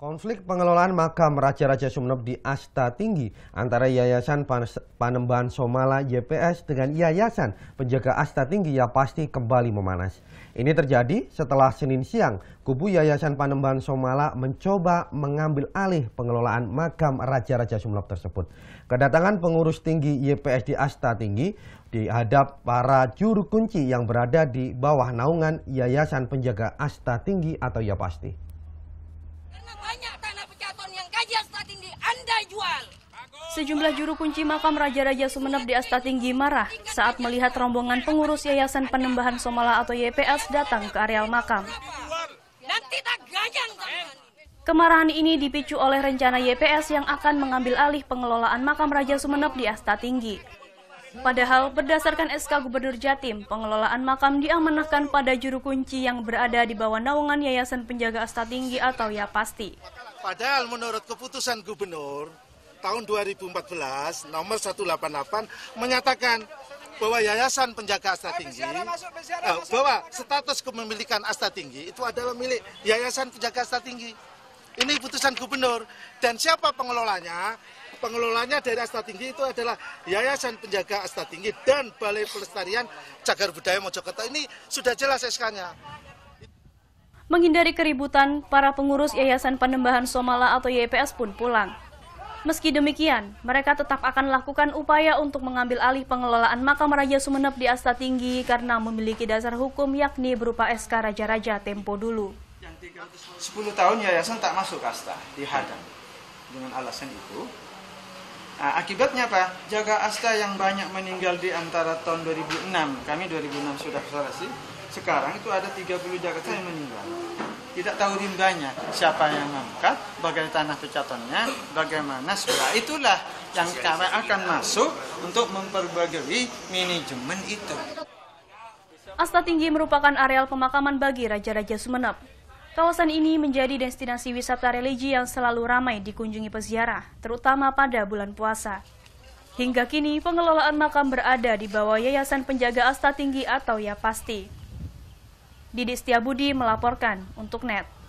Konflik pengelolaan makam Raja-Raja Sumeneb di Asta Tinggi antara Yayasan Panembahan Somala YPS dengan Yayasan Penjaga Asta Tinggi ya pasti kembali memanas. Ini terjadi setelah Senin siang, kubu Yayasan Panembahan Somala mencoba mengambil alih pengelolaan makam Raja-Raja Sumeneb tersebut. Kedatangan pengurus tinggi YPS di Asta Tinggi dihadap para juru kunci yang berada di bawah naungan Yayasan Penjaga Asta Tinggi atau ya pasti. kita jual. Sejumlah juru kunci makam Raja-Raja Sumeneb di Asta Tinggi marah saat melihat rombongan pengurus Yayasan Penembahan Somala atau YPS datang ke areal makam. Kemarahan ini dipicu oleh rencana YPS yang akan mengambil alih pengelolaan makam Raja Sumeneb di Asta Tinggi. Padahal berdasarkan SK Gubernur Jatim, pengelolaan makam diamanahkan pada juru kunci yang berada di bawah naungan Yayasan Penjaga Asta Tinggi atau Yapasti. Padahal menurut keputusan gubernur tahun 2014 nomor 188 menyatakan bahwa yayasan penjaga asta tinggi eh, bahwa status kepemilikan asta tinggi itu adalah milik yayasan penjaga asta tinggi. Ini putusan gubernur dan siapa pengelolanya? Pengelolanya dari asta tinggi itu adalah Yayasan Penjaga Asta Tinggi dan Balai Pelestarian Cagar Budaya Mojokerto. Ini sudah jelas SK-nya. Menghindari keributan, para pengurus Yayasan Penembahan Somala atau YPS pun pulang. Meski demikian, mereka tetap akan lakukan upaya untuk mengambil alih pengelolaan makam Raja Sumeneb di Asta Tinggi karena memiliki dasar hukum yakni berupa SK Raja-Raja Tempo dulu. 10 tahun yayasan tak masuk Asta, dihadang. Dengan alasan itu, nah, akibatnya apa? Jaga Asta yang banyak meninggal di antara tahun 2006, kami 2006 sudah selesai, sekarang itu ada 30 Jakarta yang meninggal. Tidak tahu rimbanya siapa yang angkat bagaimana tanah pecatannya bagaimana sekolah. Itulah yang kami akan masuk untuk memperbaharui manajemen itu. Asta Tinggi merupakan areal pemakaman bagi Raja-Raja Sumenep. Kawasan ini menjadi destinasi wisata religi yang selalu ramai dikunjungi peziarah, terutama pada bulan puasa. Hingga kini, pengelolaan makam berada di bawah Yayasan Penjaga Asta Tinggi atau Yapasti. Didi Setiabudi melaporkan untuk NET.